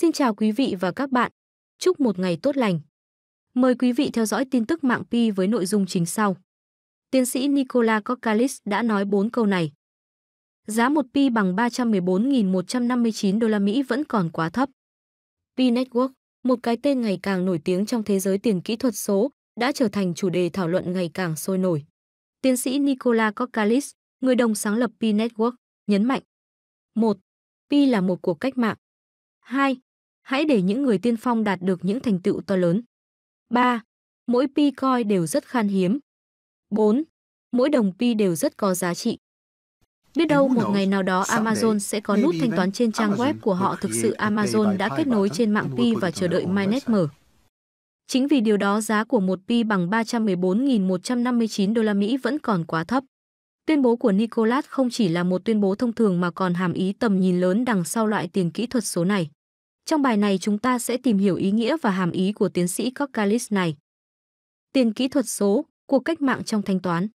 Xin chào quý vị và các bạn. Chúc một ngày tốt lành. Mời quý vị theo dõi tin tức mạng Pi với nội dung chính sau. Tiến sĩ Nicola Kokalis đã nói bốn câu này. Giá một Pi bằng 314.159 đô la Mỹ vẫn còn quá thấp. Pi Network, một cái tên ngày càng nổi tiếng trong thế giới tiền kỹ thuật số, đã trở thành chủ đề thảo luận ngày càng sôi nổi. Tiến sĩ Nicola Kokalis, người đồng sáng lập Pi Network, nhấn mạnh. 1. Pi là một cuộc cách mạng. 2. Hãy để những người tiên phong đạt được những thành tựu to lớn. 3. Mỗi pi coin đều rất khan hiếm. 4. Mỗi đồng pi đều rất có giá trị. Biết đâu một ngày nào đó Amazon sẽ có nút thanh toán trên trang web của họ thực sự Amazon đã kết nối trên mạng Pi và chờ đợi MyNet mở. Chính vì điều đó giá của một Pi bằng 314.159 đô la Mỹ vẫn còn quá thấp. Tuyên bố của Nicolas không chỉ là một tuyên bố thông thường mà còn hàm ý tầm nhìn lớn đằng sau loại tiền kỹ thuật số này. Trong bài này chúng ta sẽ tìm hiểu ý nghĩa và hàm ý của tiến sĩ Kokkalis này. Tiền kỹ thuật số, cuộc cách mạng trong thanh toán.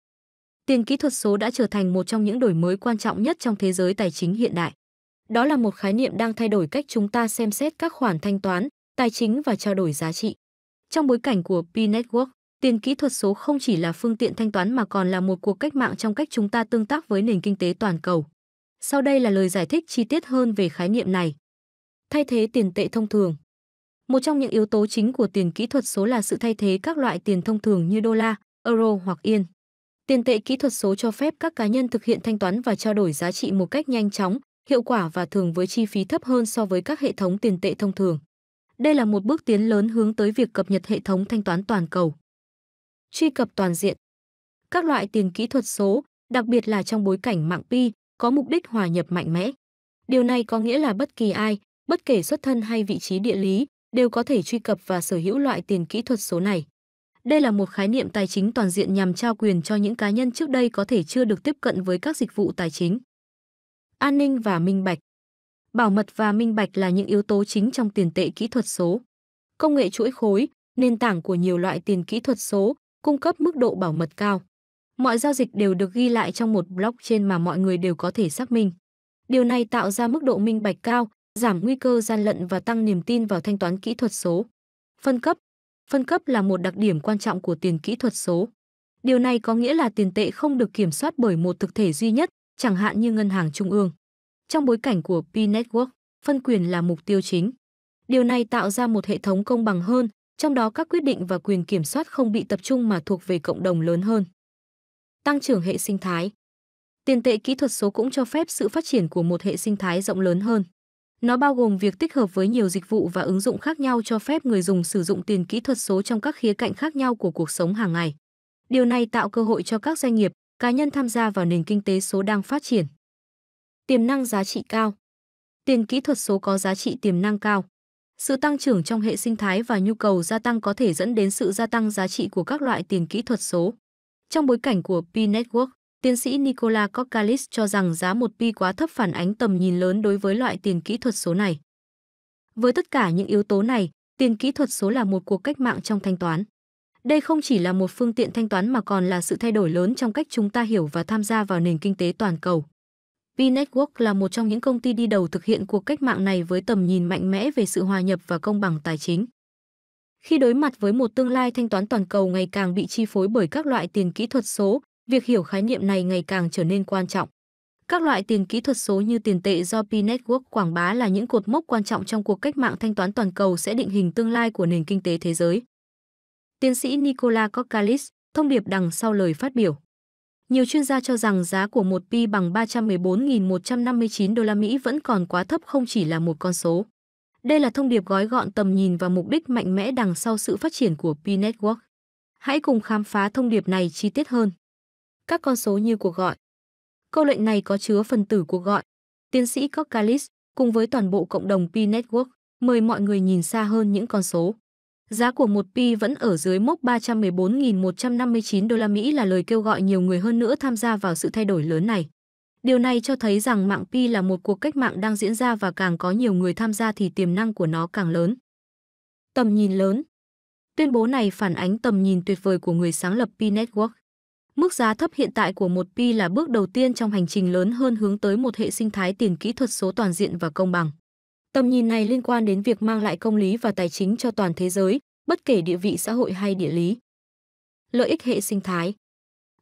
Tiền kỹ thuật số đã trở thành một trong những đổi mới quan trọng nhất trong thế giới tài chính hiện đại. Đó là một khái niệm đang thay đổi cách chúng ta xem xét các khoản thanh toán, tài chính và trao đổi giá trị. Trong bối cảnh của P-Network, tiền kỹ thuật số không chỉ là phương tiện thanh toán mà còn là một cuộc cách mạng trong cách chúng ta tương tác với nền kinh tế toàn cầu. Sau đây là lời giải thích chi tiết hơn về khái niệm này thay thế tiền tệ thông thường. Một trong những yếu tố chính của tiền kỹ thuật số là sự thay thế các loại tiền thông thường như đô la, euro hoặc yên. Tiền tệ kỹ thuật số cho phép các cá nhân thực hiện thanh toán và trao đổi giá trị một cách nhanh chóng, hiệu quả và thường với chi phí thấp hơn so với các hệ thống tiền tệ thông thường. Đây là một bước tiến lớn hướng tới việc cập nhật hệ thống thanh toán toàn cầu. Truy cập toàn diện. Các loại tiền kỹ thuật số, đặc biệt là trong bối cảnh mạng pi, có mục đích hòa nhập mạnh mẽ. Điều này có nghĩa là bất kỳ ai, bất kể xuất thân hay vị trí địa lý, đều có thể truy cập và sở hữu loại tiền kỹ thuật số này. Đây là một khái niệm tài chính toàn diện nhằm trao quyền cho những cá nhân trước đây có thể chưa được tiếp cận với các dịch vụ tài chính. An ninh và minh bạch Bảo mật và minh bạch là những yếu tố chính trong tiền tệ kỹ thuật số. Công nghệ chuỗi khối, nền tảng của nhiều loại tiền kỹ thuật số, cung cấp mức độ bảo mật cao. Mọi giao dịch đều được ghi lại trong một blockchain mà mọi người đều có thể xác minh. Điều này tạo ra mức độ minh bạch cao, giảm nguy cơ gian lận và tăng niềm tin vào thanh toán kỹ thuật số. Phân cấp Phân cấp là một đặc điểm quan trọng của tiền kỹ thuật số. Điều này có nghĩa là tiền tệ không được kiểm soát bởi một thực thể duy nhất, chẳng hạn như ngân hàng trung ương. Trong bối cảnh của P-Network, phân quyền là mục tiêu chính. Điều này tạo ra một hệ thống công bằng hơn, trong đó các quyết định và quyền kiểm soát không bị tập trung mà thuộc về cộng đồng lớn hơn. Tăng trưởng hệ sinh thái Tiền tệ kỹ thuật số cũng cho phép sự phát triển của một hệ sinh thái rộng lớn hơn. Nó bao gồm việc tích hợp với nhiều dịch vụ và ứng dụng khác nhau cho phép người dùng sử dụng tiền kỹ thuật số trong các khía cạnh khác nhau của cuộc sống hàng ngày. Điều này tạo cơ hội cho các doanh nghiệp, cá nhân tham gia vào nền kinh tế số đang phát triển. Tiềm năng giá trị cao. Tiền kỹ thuật số có giá trị tiềm năng cao. Sự tăng trưởng trong hệ sinh thái và nhu cầu gia tăng có thể dẫn đến sự gia tăng giá trị của các loại tiền kỹ thuật số. Trong bối cảnh của P-Network, Tiến sĩ Nicola Kokalis cho rằng giá một pi quá thấp phản ánh tầm nhìn lớn đối với loại tiền kỹ thuật số này. Với tất cả những yếu tố này, tiền kỹ thuật số là một cuộc cách mạng trong thanh toán. Đây không chỉ là một phương tiện thanh toán mà còn là sự thay đổi lớn trong cách chúng ta hiểu và tham gia vào nền kinh tế toàn cầu. V-Network là một trong những công ty đi đầu thực hiện cuộc cách mạng này với tầm nhìn mạnh mẽ về sự hòa nhập và công bằng tài chính. Khi đối mặt với một tương lai thanh toán toàn cầu ngày càng bị chi phối bởi các loại tiền kỹ thuật số, việc hiểu khái niệm này ngày càng trở nên quan trọng. Các loại tiền kỹ thuật số như tiền tệ do P-Network quảng bá là những cột mốc quan trọng trong cuộc cách mạng thanh toán toàn cầu sẽ định hình tương lai của nền kinh tế thế giới. Tiến sĩ Nicola Kokalis, thông điệp đằng sau lời phát biểu. Nhiều chuyên gia cho rằng giá của một pi bằng 314.159 đô la Mỹ vẫn còn quá thấp không chỉ là một con số. Đây là thông điệp gói gọn tầm nhìn và mục đích mạnh mẽ đằng sau sự phát triển của P-Network. Hãy cùng khám phá thông điệp này chi tiết hơn các con số như cuộc gọi. Câu lệnh này có chứa phần tử cuộc gọi. Tiến sĩ Kokkalis cùng với toàn bộ cộng đồng Pi Network mời mọi người nhìn xa hơn những con số. Giá của một pi vẫn ở dưới mốc 314.159 đô la Mỹ là lời kêu gọi nhiều người hơn nữa tham gia vào sự thay đổi lớn này. Điều này cho thấy rằng mạng pi là một cuộc cách mạng đang diễn ra và càng có nhiều người tham gia thì tiềm năng của nó càng lớn. Tầm nhìn lớn Tuyên bố này phản ánh tầm nhìn tuyệt vời của người sáng lập Pi Network. Mức giá thấp hiện tại của một Pi là bước đầu tiên trong hành trình lớn hơn hướng tới một hệ sinh thái tiền kỹ thuật số toàn diện và công bằng. Tầm nhìn này liên quan đến việc mang lại công lý và tài chính cho toàn thế giới, bất kể địa vị xã hội hay địa lý. Lợi ích hệ sinh thái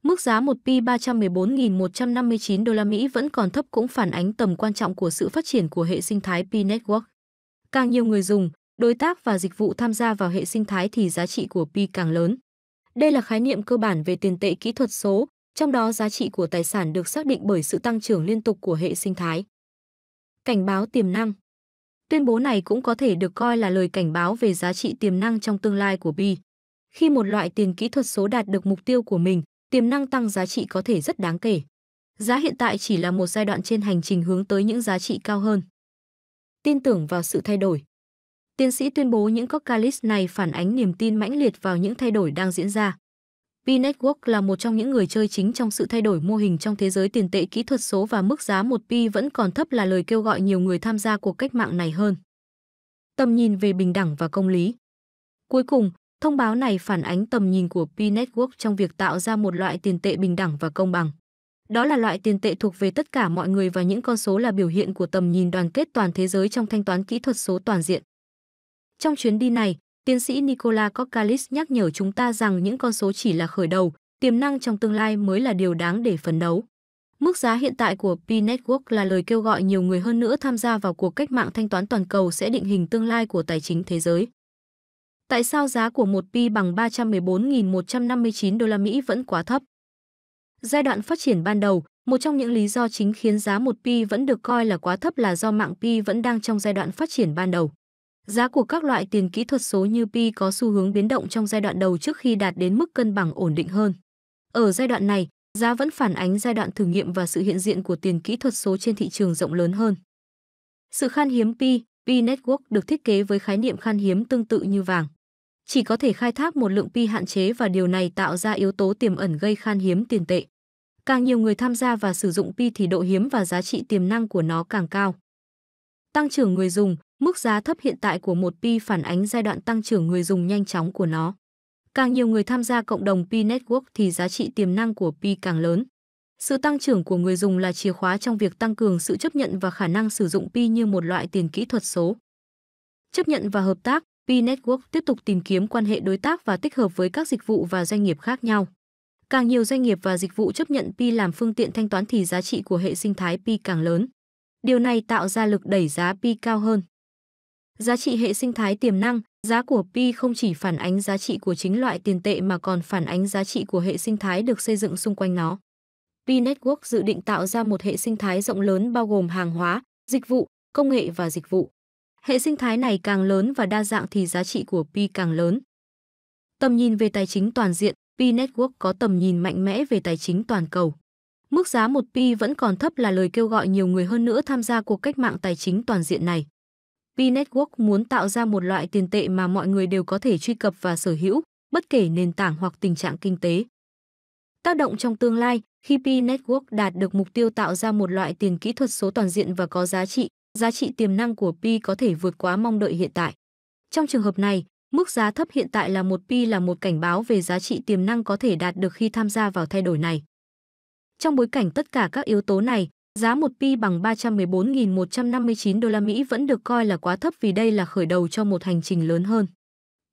Mức giá 1P 314.159 đô la Mỹ vẫn còn thấp cũng phản ánh tầm quan trọng của sự phát triển của hệ sinh thái Pi Network. Càng nhiều người dùng, đối tác và dịch vụ tham gia vào hệ sinh thái thì giá trị của Pi càng lớn. Đây là khái niệm cơ bản về tiền tệ kỹ thuật số, trong đó giá trị của tài sản được xác định bởi sự tăng trưởng liên tục của hệ sinh thái. Cảnh báo tiềm năng Tuyên bố này cũng có thể được coi là lời cảnh báo về giá trị tiềm năng trong tương lai của Bi. Khi một loại tiền kỹ thuật số đạt được mục tiêu của mình, tiềm năng tăng giá trị có thể rất đáng kể. Giá hiện tại chỉ là một giai đoạn trên hành trình hướng tới những giá trị cao hơn. Tin tưởng vào sự thay đổi Tiến sĩ tuyên bố những coccalis này phản ánh niềm tin mãnh liệt vào những thay đổi đang diễn ra. P-Network là một trong những người chơi chính trong sự thay đổi mô hình trong thế giới tiền tệ kỹ thuật số và mức giá 1 pi vẫn còn thấp là lời kêu gọi nhiều người tham gia cuộc cách mạng này hơn. Tầm nhìn về bình đẳng và công lý Cuối cùng, thông báo này phản ánh tầm nhìn của P-Network trong việc tạo ra một loại tiền tệ bình đẳng và công bằng. Đó là loại tiền tệ thuộc về tất cả mọi người và những con số là biểu hiện của tầm nhìn đoàn kết toàn thế giới trong thanh toán kỹ thuật số toàn diện. Trong chuyến đi này, tiến sĩ Nicola Kokalis nhắc nhở chúng ta rằng những con số chỉ là khởi đầu, tiềm năng trong tương lai mới là điều đáng để phấn đấu. Mức giá hiện tại của P-Network là lời kêu gọi nhiều người hơn nữa tham gia vào cuộc cách mạng thanh toán toàn cầu sẽ định hình tương lai của tài chính thế giới. Tại sao giá của một pi bằng 314.159 đô la Mỹ vẫn quá thấp? Giai đoạn phát triển ban đầu, một trong những lý do chính khiến giá một pi vẫn được coi là quá thấp là do mạng pi vẫn đang trong giai đoạn phát triển ban đầu. Giá của các loại tiền kỹ thuật số như Pi có xu hướng biến động trong giai đoạn đầu trước khi đạt đến mức cân bằng ổn định hơn. Ở giai đoạn này, giá vẫn phản ánh giai đoạn thử nghiệm và sự hiện diện của tiền kỹ thuật số trên thị trường rộng lớn hơn. Sự khan hiếm Pi, Pi Network được thiết kế với khái niệm khan hiếm tương tự như vàng. Chỉ có thể khai thác một lượng Pi hạn chế và điều này tạo ra yếu tố tiềm ẩn gây khan hiếm tiền tệ. Càng nhiều người tham gia và sử dụng Pi thì độ hiếm và giá trị tiềm năng của nó càng cao. Tăng trưởng người dùng, Mức giá thấp hiện tại của một Pi phản ánh giai đoạn tăng trưởng người dùng nhanh chóng của nó. Càng nhiều người tham gia cộng đồng Pi Network thì giá trị tiềm năng của Pi càng lớn. Sự tăng trưởng của người dùng là chìa khóa trong việc tăng cường sự chấp nhận và khả năng sử dụng Pi như một loại tiền kỹ thuật số. Chấp nhận và hợp tác, Pi Network tiếp tục tìm kiếm quan hệ đối tác và tích hợp với các dịch vụ và doanh nghiệp khác nhau. Càng nhiều doanh nghiệp và dịch vụ chấp nhận Pi làm phương tiện thanh toán thì giá trị của hệ sinh thái Pi càng lớn. Điều này tạo ra lực đẩy giá Pi cao hơn. Giá trị hệ sinh thái tiềm năng, giá của Pi không chỉ phản ánh giá trị của chính loại tiền tệ mà còn phản ánh giá trị của hệ sinh thái được xây dựng xung quanh nó. Pi Network dự định tạo ra một hệ sinh thái rộng lớn bao gồm hàng hóa, dịch vụ, công nghệ và dịch vụ. Hệ sinh thái này càng lớn và đa dạng thì giá trị của Pi càng lớn. Tầm nhìn về tài chính toàn diện, Pi Network có tầm nhìn mạnh mẽ về tài chính toàn cầu. Mức giá một Pi vẫn còn thấp là lời kêu gọi nhiều người hơn nữa tham gia cuộc cách mạng tài chính toàn diện này. Pi Network muốn tạo ra một loại tiền tệ mà mọi người đều có thể truy cập và sở hữu, bất kể nền tảng hoặc tình trạng kinh tế. Tác động trong tương lai, khi Pi Network đạt được mục tiêu tạo ra một loại tiền kỹ thuật số toàn diện và có giá trị, giá trị tiềm năng của Pi có thể vượt quá mong đợi hiện tại. Trong trường hợp này, mức giá thấp hiện tại là một Pi là một cảnh báo về giá trị tiềm năng có thể đạt được khi tham gia vào thay đổi này. Trong bối cảnh tất cả các yếu tố này, Giá một pi bằng 314.159 đô la Mỹ vẫn được coi là quá thấp vì đây là khởi đầu cho một hành trình lớn hơn.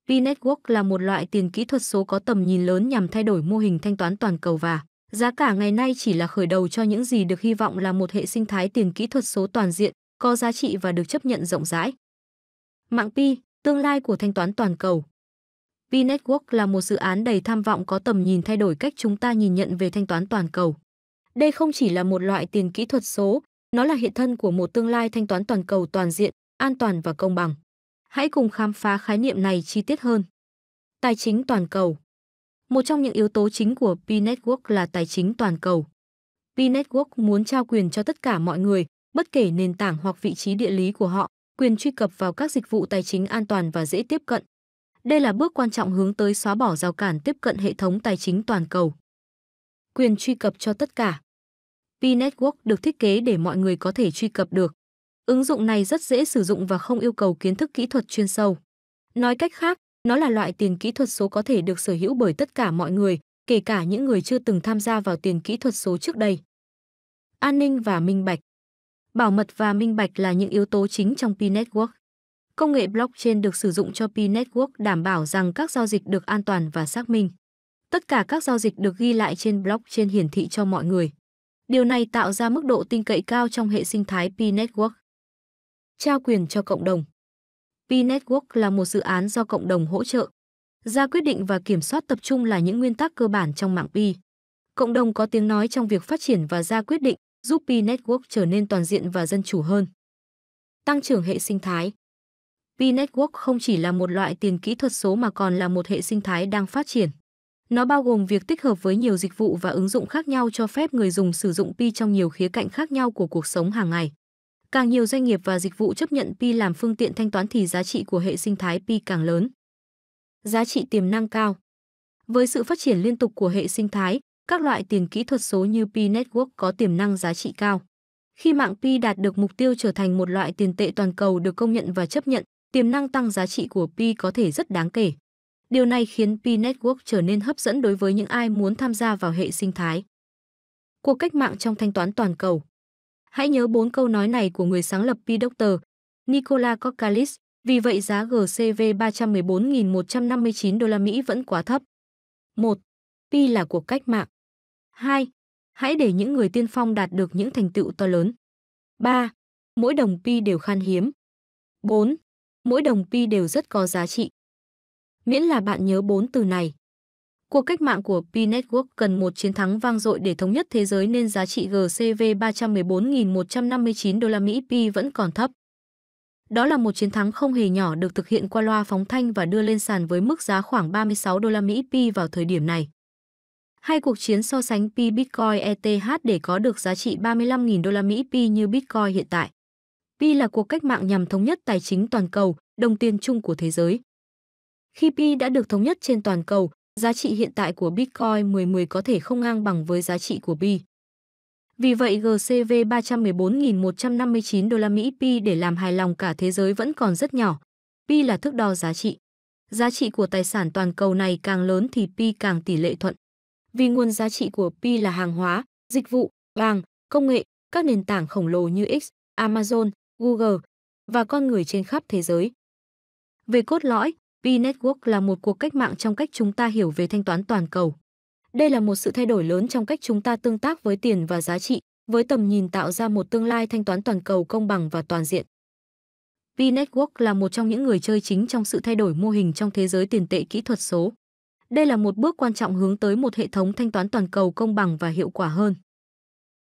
Pi Network là một loại tiền kỹ thuật số có tầm nhìn lớn nhằm thay đổi mô hình thanh toán toàn cầu và giá cả ngày nay chỉ là khởi đầu cho những gì được hy vọng là một hệ sinh thái tiền kỹ thuật số toàn diện, có giá trị và được chấp nhận rộng rãi. Mạng Pi, tương lai của thanh toán toàn cầu. Pi Network là một dự án đầy tham vọng có tầm nhìn thay đổi cách chúng ta nhìn nhận về thanh toán toàn cầu. Đây không chỉ là một loại tiền kỹ thuật số, nó là hiện thân của một tương lai thanh toán toàn cầu toàn diện, an toàn và công bằng. Hãy cùng khám phá khái niệm này chi tiết hơn. Tài chính toàn cầu Một trong những yếu tố chính của P-Network là tài chính toàn cầu. P-Network muốn trao quyền cho tất cả mọi người, bất kể nền tảng hoặc vị trí địa lý của họ, quyền truy cập vào các dịch vụ tài chính an toàn và dễ tiếp cận. Đây là bước quan trọng hướng tới xóa bỏ rào cản tiếp cận hệ thống tài chính toàn cầu. Quyền truy cập cho tất cả P-Network được thiết kế để mọi người có thể truy cập được. Ứng dụng này rất dễ sử dụng và không yêu cầu kiến thức kỹ thuật chuyên sâu. Nói cách khác, nó là loại tiền kỹ thuật số có thể được sở hữu bởi tất cả mọi người, kể cả những người chưa từng tham gia vào tiền kỹ thuật số trước đây. An ninh và minh bạch Bảo mật và minh bạch là những yếu tố chính trong P-Network. Công nghệ blockchain được sử dụng cho P-Network đảm bảo rằng các giao dịch được an toàn và xác minh. Tất cả các giao dịch được ghi lại trên blockchain hiển thị cho mọi người. Điều này tạo ra mức độ tin cậy cao trong hệ sinh thái P-Network. Trao quyền cho cộng đồng P-Network là một dự án do cộng đồng hỗ trợ. Ra quyết định và kiểm soát tập trung là những nguyên tắc cơ bản trong mạng Pi. Cộng đồng có tiếng nói trong việc phát triển và ra quyết định, giúp P-Network trở nên toàn diện và dân chủ hơn. Tăng trưởng hệ sinh thái P-Network không chỉ là một loại tiền kỹ thuật số mà còn là một hệ sinh thái đang phát triển. Nó bao gồm việc tích hợp với nhiều dịch vụ và ứng dụng khác nhau cho phép người dùng sử dụng Pi trong nhiều khía cạnh khác nhau của cuộc sống hàng ngày. Càng nhiều doanh nghiệp và dịch vụ chấp nhận Pi làm phương tiện thanh toán thì giá trị của hệ sinh thái Pi càng lớn. Giá trị tiềm năng cao Với sự phát triển liên tục của hệ sinh thái, các loại tiền kỹ thuật số như Pi Network có tiềm năng giá trị cao. Khi mạng Pi đạt được mục tiêu trở thành một loại tiền tệ toàn cầu được công nhận và chấp nhận, tiềm năng tăng giá trị của Pi có thể rất đáng kể. Điều này khiến P-Network trở nên hấp dẫn đối với những ai muốn tham gia vào hệ sinh thái. Cuộc cách mạng trong thanh toán toàn cầu Hãy nhớ bốn câu nói này của người sáng lập P-Doctor, Nicola Kokalis, vì vậy giá GCV 314.159 đô la Mỹ vẫn quá thấp. 1. P là cuộc cách mạng. 2. Hãy để những người tiên phong đạt được những thành tựu to lớn. 3. Mỗi đồng pi đều khan hiếm. 4. Mỗi đồng pi đều rất có giá trị miễn là bạn nhớ bốn từ này. Cuộc cách mạng của P Network cần một chiến thắng vang dội để thống nhất thế giới nên giá trị GCV 314.159 đô la Mỹ P vẫn còn thấp. Đó là một chiến thắng không hề nhỏ được thực hiện qua loa phóng thanh và đưa lên sàn với mức giá khoảng 36 đô la Mỹ P vào thời điểm này. Hai cuộc chiến so sánh P Bitcoin ETH để có được giá trị 35.000 đô la Mỹ P như Bitcoin hiện tại. Pi là cuộc cách mạng nhằm thống nhất tài chính toàn cầu, đồng tiền chung của thế giới. Khi Pi đã được thống nhất trên toàn cầu, giá trị hiện tại của Bitcoin 1010 có thể không ngang bằng với giá trị của Pi. Vì vậy GCV 314.159 đô la Mỹ Pi để làm hài lòng cả thế giới vẫn còn rất nhỏ. Pi là thước đo giá trị. Giá trị của tài sản toàn cầu này càng lớn thì Pi càng tỷ lệ thuận. Vì nguồn giá trị của Pi là hàng hóa, dịch vụ, vàng, công nghệ, các nền tảng khổng lồ như X, Amazon, Google và con người trên khắp thế giới. Về cốt lõi, P-Network là một cuộc cách mạng trong cách chúng ta hiểu về thanh toán toàn cầu. Đây là một sự thay đổi lớn trong cách chúng ta tương tác với tiền và giá trị, với tầm nhìn tạo ra một tương lai thanh toán toàn cầu công bằng và toàn diện. P-Network là một trong những người chơi chính trong sự thay đổi mô hình trong thế giới tiền tệ kỹ thuật số. Đây là một bước quan trọng hướng tới một hệ thống thanh toán toàn cầu công bằng và hiệu quả hơn.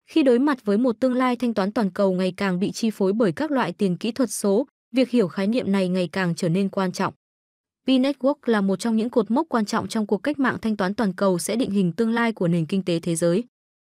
Khi đối mặt với một tương lai thanh toán toàn cầu ngày càng bị chi phối bởi các loại tiền kỹ thuật số, việc hiểu khái niệm này ngày càng trở nên quan trọng. P-Network là một trong những cột mốc quan trọng trong cuộc cách mạng thanh toán toàn cầu sẽ định hình tương lai của nền kinh tế thế giới.